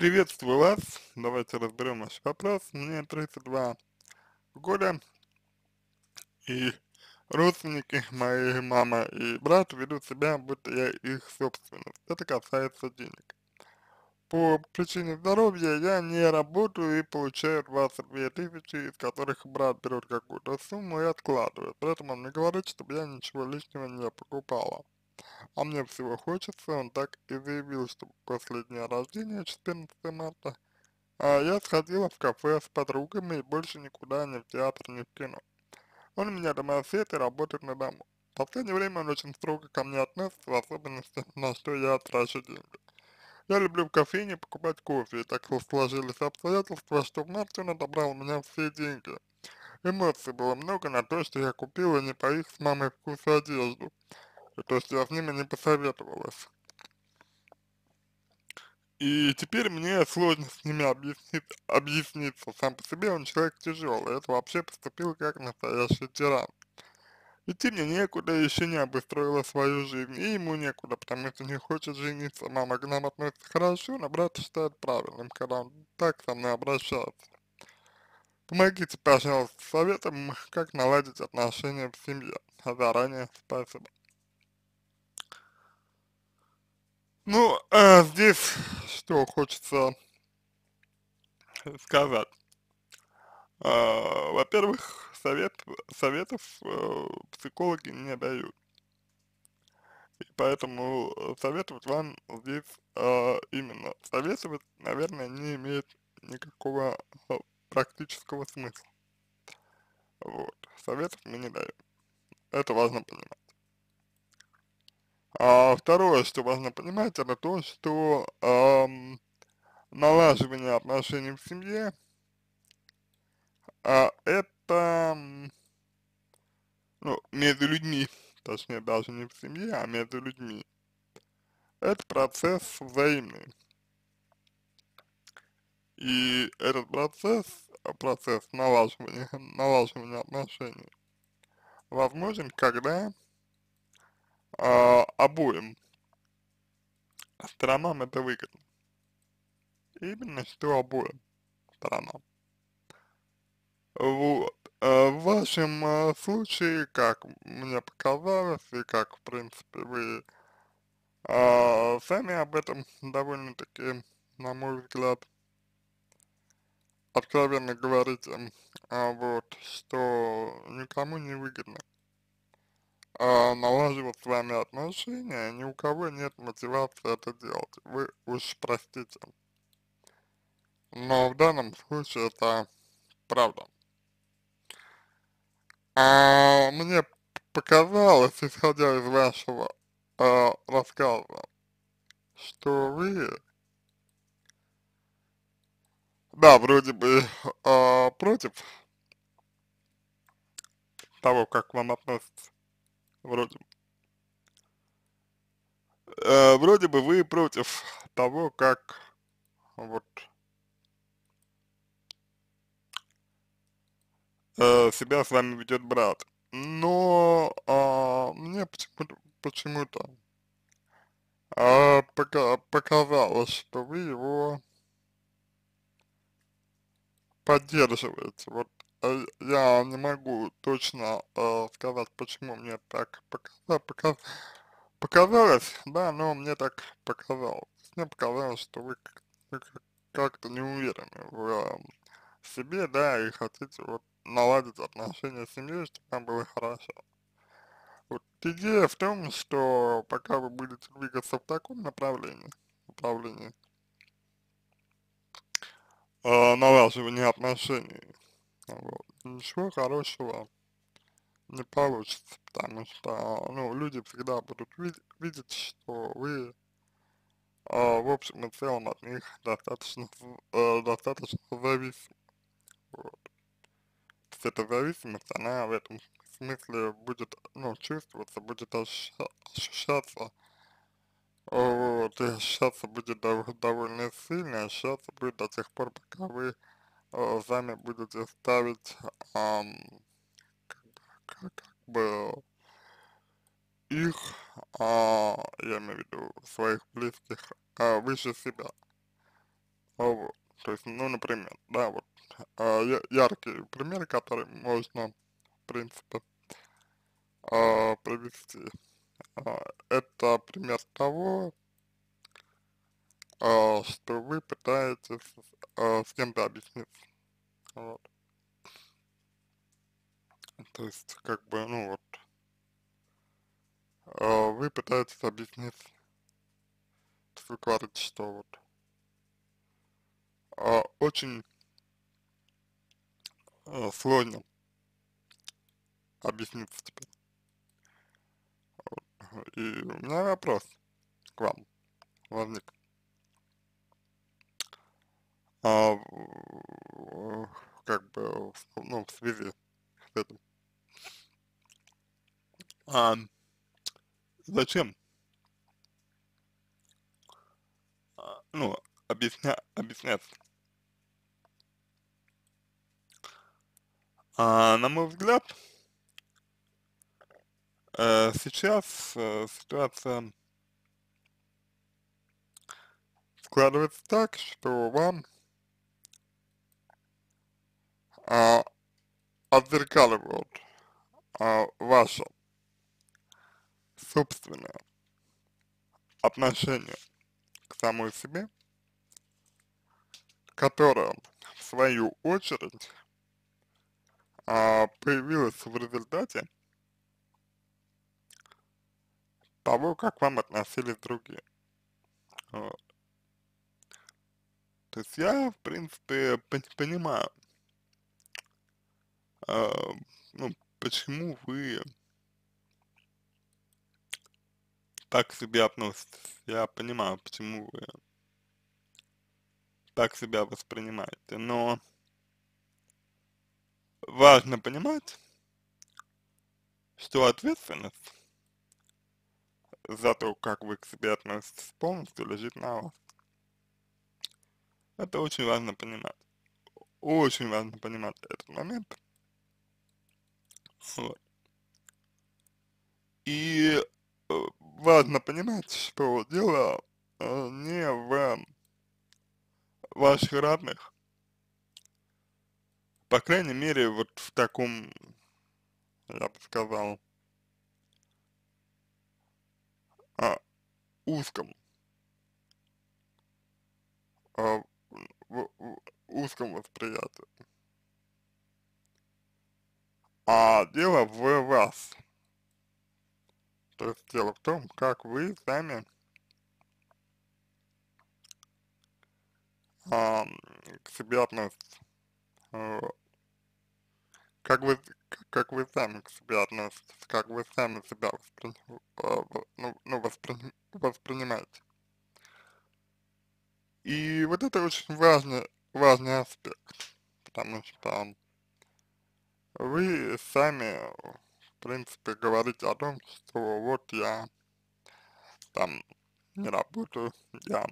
Приветствую вас. Давайте разберем ваш вопрос. Мне 32 года и родственники, мои мама и брат ведут себя, будто я их собственность. Это касается денег. По причине здоровья я не работаю и получаю 22 тысячи, из которых брат берет какую-то сумму и откладывает. При этом он мне говорит, чтобы я ничего лишнего не покупала. А мне всего хочется, он так и заявил, что после дня рождения, 14 марта, а я сходила в кафе с подругами и больше никуда, ни в театр, ни в кино. Он у меня домосед и работает на дому. В последнее время он очень строго ко мне относится, в особенности, на что я трачу деньги. Я люблю в кофейне покупать кофе, и так сложились обстоятельства, что в марте он отобрал у меня все деньги. Эмоций было много на то, что я купила не по их с мамой вкусу одежду. То есть я с ними не посоветовалась. И теперь мне сложно с ними объяснить, объясниться. Сам по себе он человек тяжелый. Это вообще поступил как настоящий тиран. Идти мне некуда, еще не обустроила свою жизнь, и ему некуда, потому что не хочет жениться. Мама к нам относится хорошо, но брат считает правильным, когда он так со мной обращается. Помогите, пожалуйста, советом, как наладить отношения в семье. А Заранее спасибо. Ну, а здесь что хочется сказать. А, Во-первых, совет, советов э, психологи не дают. И поэтому советовать вам здесь э, именно советовать, наверное, не имеет никакого э, практического смысла. Вот. Советов мы не даем. Это важно понимать. А, второе, что важно понимать, это то, что эм, налаживание отношений в семье а, это ну, между людьми, точнее даже не в семье, а между людьми. Это процесс взаимный. И этот процесс, а, процесс налаживания, налаживания отношений возможен, когда а, обоим сторонам это выгодно. Именно что обоим сторонам. Вот. А в вашем а, случае, как мне показалось, и как, в принципе, вы а, сами об этом довольно-таки, на мой взгляд, откровенно говорите, а, вот, что никому не выгодно э, а, налаживать с вами отношения, ни у кого нет мотивации это делать. Вы уж простите. Но в данном случае это правда. А мне показалось, исходя из вашего э, рассказа, что вы, да, вроде бы э, против того, как к вам относятся Вроде. Э, вроде бы вы против того, как вот э, себя с вами ведет брат. Но э, мне почему-то а, почему э, показалось, что вы его поддерживаете. Вот Э, я не могу точно э, сказать, почему мне так показалось, показ, показалось, да, но мне так показалось. Мне показалось, что вы как-то не уверены в э, себе, да, и хотите вот наладить отношения с семьей, чтобы там было хорошо. Вот идея в том, что пока вы будете двигаться в таком направлении, направлении э, налаживания отношений, ничего хорошего не получится, потому что, ну, люди всегда будут ви видеть, что вы, э, в общем и целом, от них достаточно, э, достаточно зависимы. Вот. То есть эта зависимость, она в этом смысле будет, ну, чувствоваться, будет ощуща ощущаться, э, вот, и ощущаться будет дов довольно сильно, ощущаться будет до тех пор, пока вы Э, сами будете ставить эм, как, как бы их, э, я имею в виду своих близких, э, выше себя. А вот. То есть, ну, например, да, вот э, яркий пример, который можно, в принципе, э, привести. Э, это пример того, э, что вы пытаетесь э, с кем-то объясниться. Вот. То есть, как бы, ну вот, э, вы пытаетесь объяснить вы говорите, что вот э, очень э, сложно объясниться теперь. Вот. И у меня вопрос к вам возник. ну, в, связи с этим. А, зачем? А, ну, объясня, объяснять. А, на мой взгляд, э, сейчас э, ситуация складывается так, что вам а, отзеркаливают а, ваше собственное отношение к самой себе, которое, в свою очередь, а, появилось в результате того, как вам относились другие. Вот. А, то есть я, в принципе, понимаю, а, ну, почему вы так себя себе относитесь? Я понимаю, почему вы так себя воспринимаете, но важно понимать, что ответственность за то, как вы к себе относитесь полностью, лежит на вас. Это очень важно понимать. Очень важно понимать этот момент. Вот. И важно э, понимать, что дело э, не в ваших родных. По крайней мере, вот в таком, я бы сказал, а, узком, а, узком восприятии а дело в вас. То есть дело в том, как вы сами а, к себе относитесь. Как вы, как вы сами к себе относитесь, как вы сами себя воспри, а, ну, ну, воспри, воспринимаете. И вот это очень важный, важный аспект, потому что вы сами, в принципе, говорите о том, что вот я там не работаю, я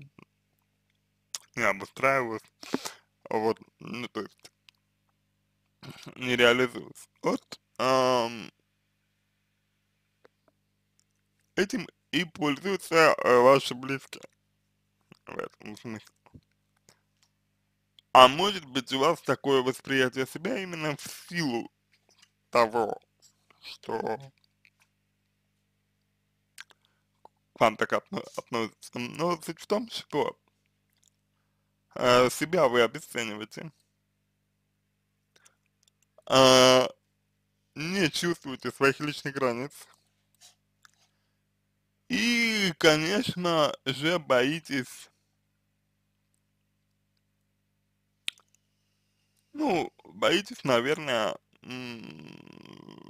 не обустраиваюсь, а вот, ну, то есть, не реализуюсь. Вот, эм, этим и пользуются э, ваши близкие в этом смысле. А может быть у вас такое восприятие себя именно в силу того, что к вам так относится. Но ну, суть в том, что э, себя вы обесцениваете, э, не чувствуете своих личных границ, и, конечно же, боитесь, ну, боитесь, наверное,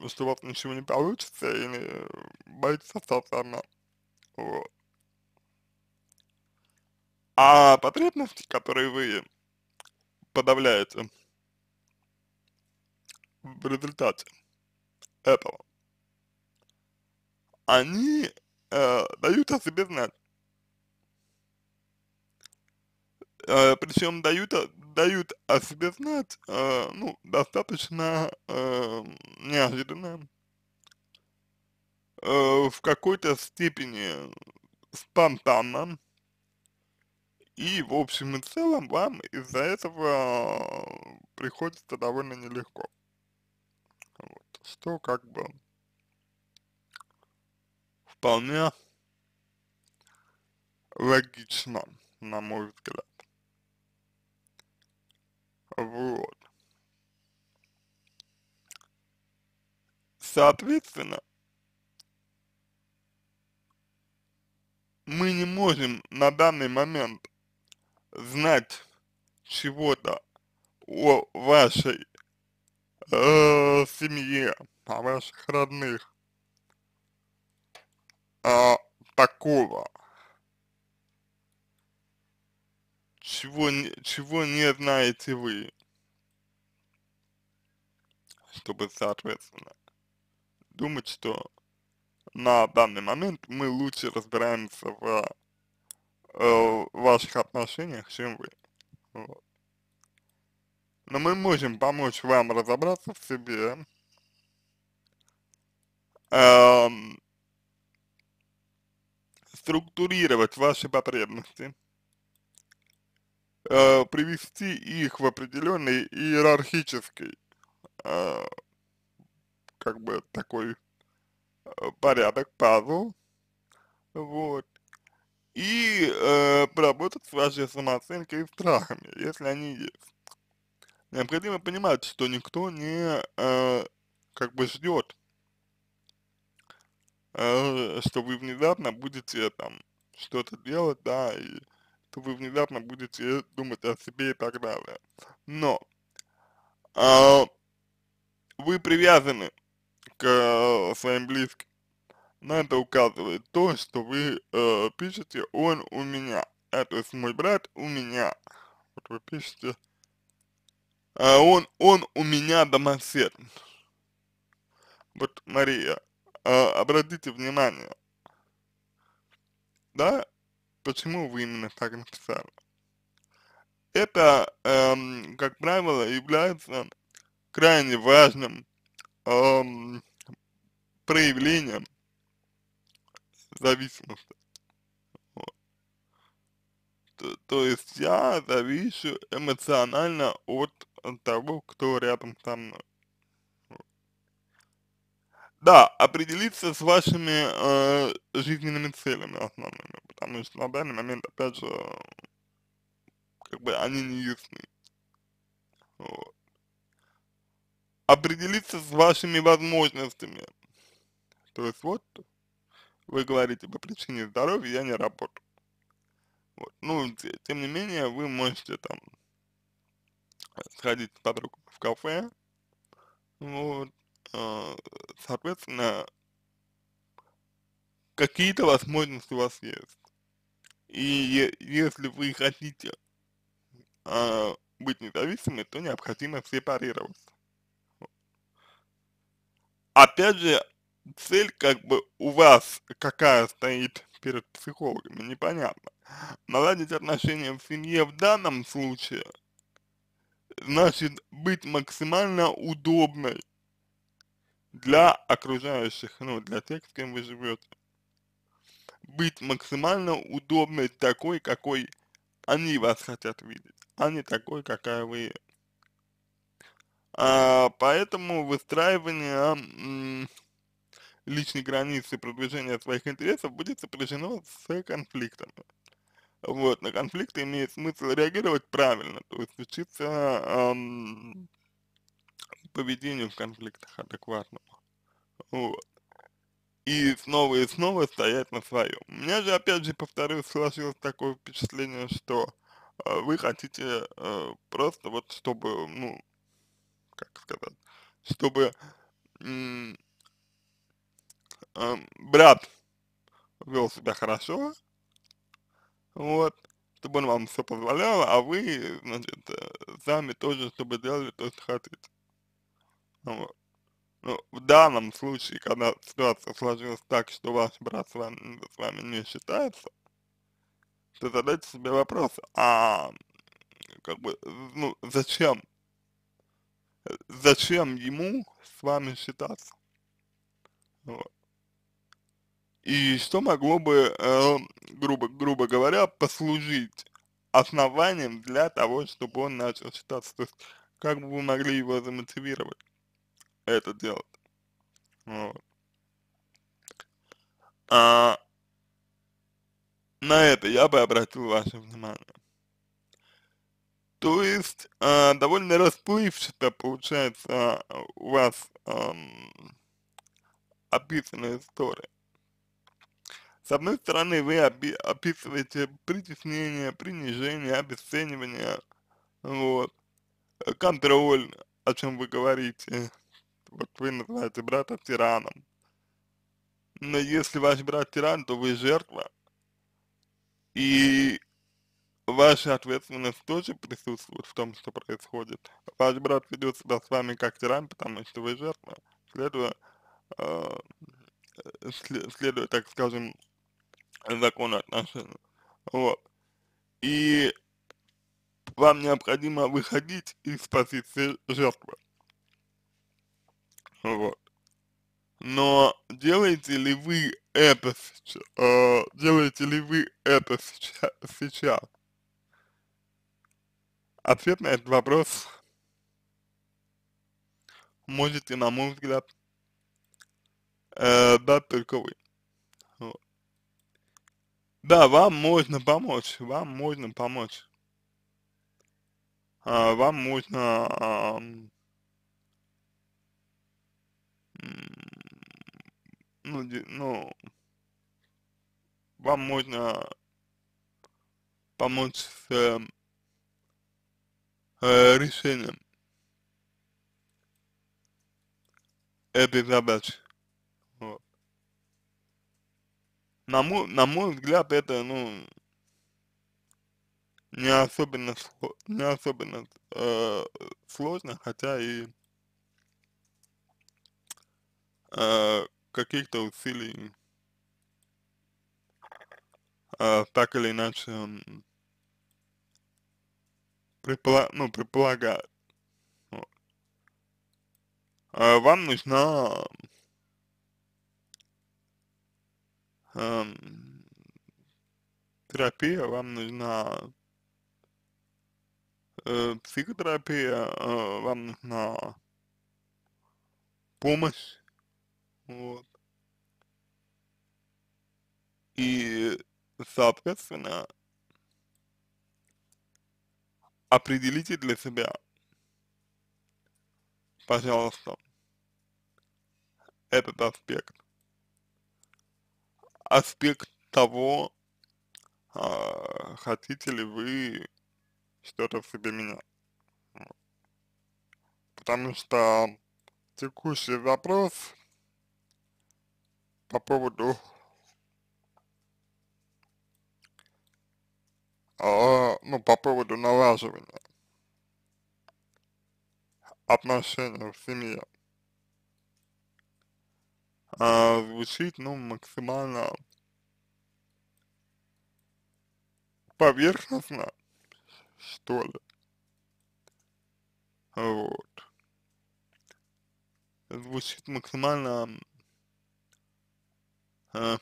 что у вас ничего не получится или э, боится остаться одна. Вот. А потребности, которые вы подавляете в результате этого, они э, дают о себе знать. Э, причем дают, дают о себе знать, э, ну, достаточно э, неожиданно, э, в какой-то степени спонтанно, и в общем и целом вам из-за этого э, приходится довольно нелегко. Вот. Что как бы вполне логично, на мой взгляд. Вот. Соответственно, мы не можем на данный момент знать чего-то о вашей э, семье, о ваших родных, а, такого, чего, чего не знаете вы, чтобы, соответственно, думать, что на данный момент мы лучше разбираемся в, э, ваших отношениях, чем вы. Вот. Но мы можем помочь вам разобраться в себе, э, структурировать ваши потребности, Э, привести их в определенный иерархический, э, как бы такой э, порядок, пазл, вот, и э, поработать с вашей самооценкой и страхами, если они есть. Необходимо понимать, что никто не э, как бы ждет, э, что вы внезапно будете там что-то делать, да, и что вы внезапно будете думать о себе и так далее. Но а, вы привязаны к э, своим близким. На это указывает то, что вы э, пишете «он у меня», да, то есть «мой брат у меня». Вот вы пишете а он, он у меня домосед. Вот, Мария, а, обратите внимание, да, почему вы именно так написали. Это, эм, как правило, является крайне важным эм, проявлением зависимости. Вот. То, то есть я завишу эмоционально от, того, кто рядом со мной. Да, определиться с вашими, э, жизненными целями основными, потому что на данный момент, опять же, как бы они не ясны. Вот. Определиться с вашими возможностями. То есть вот вы говорите, по причине здоровья я не работаю. Вот. Ну, тем не менее, вы можете там сходить с подругой в кафе, вот, а, соответственно, какие-то возможности у вас есть. И если вы хотите э, быть независимы, то необходимо сепарироваться. Опять же, цель как бы у вас какая стоит перед психологами, непонятно. Наладить отношения в семье в данном случае значит быть максимально удобной для окружающих, ну, для тех, с кем вы живете. Быть максимально удобной такой, какой они вас хотят видеть, а не такой, какая вы. А, поэтому выстраивание личной границы продвижения своих интересов будет сопряжено с конфликтами. Вот, на конфликты имеет смысл реагировать правильно, то есть учиться эм, поведению в конфликтах адекватному. Вот. И снова и снова стоять на своем. У меня же, опять же, повторюсь, сложилось такое впечатление, что э, вы хотите э, просто вот, чтобы, ну, как сказать, чтобы э, брат вел себя хорошо, вот, чтобы он вам все позволял, а вы, значит, э, сами тоже, чтобы делали то, что хотите. Ну, ну, в данном случае, когда ситуация сложилась так, что ваш брат с вами, с вами не считается, то задайте себе вопрос, а как бы, ну, зачем? Зачем ему с вами считаться? Вот. И что могло бы, э, грубо, грубо говоря, послужить основанием для того, чтобы он начал считаться? То есть, как бы вы могли его замотивировать? это делать. Вот. А на это я бы обратил ваше внимание. То есть э, довольно расплывчато получается у вас э, описанная история. С одной стороны, вы опи описываете притеснение, принижение, обесценивание, вот, контроль, о чем вы говорите, вот вы называете брата тираном. Но если ваш брат тиран, то вы жертва. И ваша ответственность тоже присутствует в том, что происходит. Ваш брат ведет себя с вами как тиран, потому что вы жертва. Следуя, э, следуя так скажем, закону отношений. Вот. И вам необходимо выходить из позиции жертвы. Вот. Но делаете ли вы это сейчас, э, делаете ли вы это сейчас, сейчас? Ответ на этот вопрос можете, на мой взгляд, э, дать только вы. Вот. Да, вам можно помочь, вам можно помочь. Э, вам можно э, ну, ну, вам можно помочь с э, э, решением этой задачи. Вот. На мой, на мой взгляд, это, ну, не особенно, не особенно э, сложно, хотя и э, каких-то усилий, э, а, так или иначе, он предпола ну, предполагает. Вот. А, эм, э, э, вам нужна э, терапия, вам нужна психотерапия, вам нужна помощь вот. И, соответственно, определите для себя, пожалуйста, этот аспект. Аспект того, а, хотите ли вы что-то в себе менять. Потому что текущий запрос по поводу а, ну, по поводу налаживания отношений в семье а, звучит, ну, максимально поверхностно, что ли. Вот. Звучит максимально Э,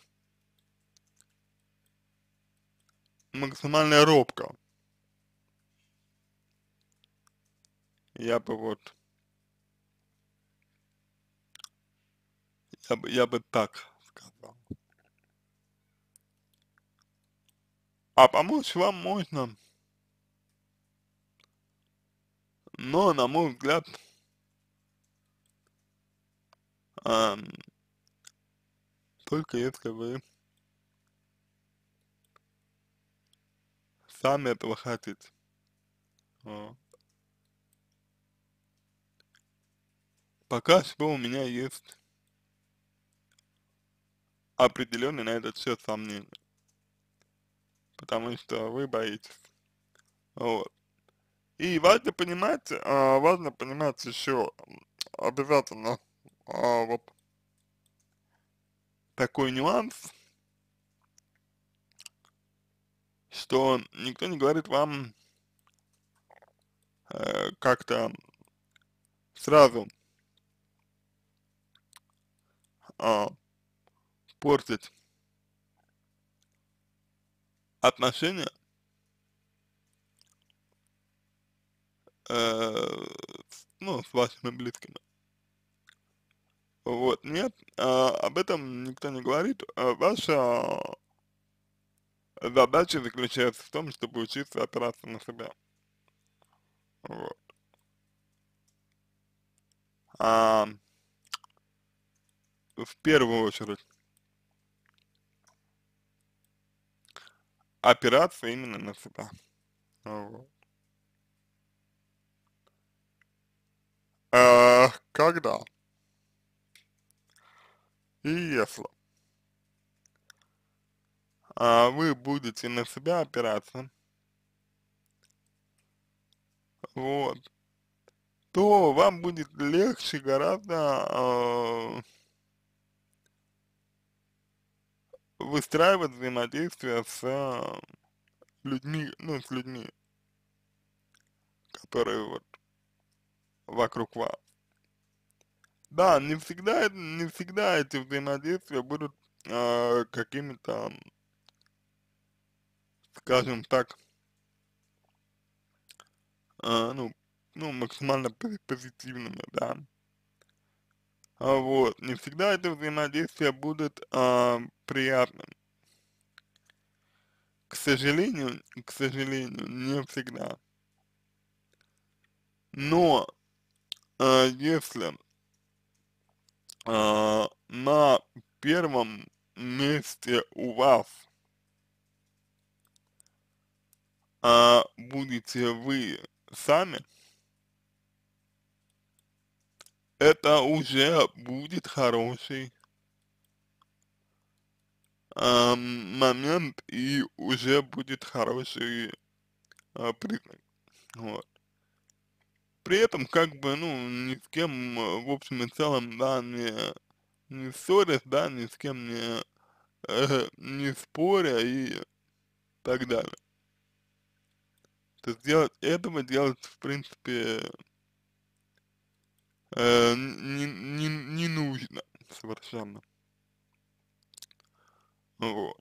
максимальная робка. Я бы вот... Я бы, я бы так сказал. А помочь вам можно. Но, на мой взгляд, эм, только если вы сами этого хотите. Пока что у меня есть определенные на этот счет сомнения. Потому что вы боитесь. Вот. И важно понимать, а, важно понимать еще обязательно а, вот, такой нюанс, что никто не говорит вам э, как-то сразу э, портить отношения э, ну, с вашими близкими. Вот, нет, а, об этом никто не говорит. А ваша задача заключается в том, чтобы учиться опираться на себя. Вот. А, в первую очередь опираться именно на себя. Вот. А, когда? и если а, вы будете на себя опираться, вот, то вам будет легче гораздо э, выстраивать взаимодействие с э, людьми, ну, с людьми, которые вот вокруг вас. Да, не всегда, не всегда эти взаимодействия будут э, какими-то, скажем так, э, ну, ну, максимально позитивными, да. А Вот, не всегда это взаимодействие будет э, приятным. К сожалению, к сожалению, не всегда. Но э, если а, на первом месте у вас а, будете вы сами, это уже будет хороший э, момент и уже будет хороший э, признак. Вот при этом как бы, ну, ни с кем, э, в общем и целом, да, не, не ссорясь, да, ни с кем не, э, не споря и так далее. То есть делать этого делать, в принципе, э, не, не, не нужно совершенно. Вот.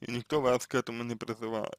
И никто вас к этому не призывает.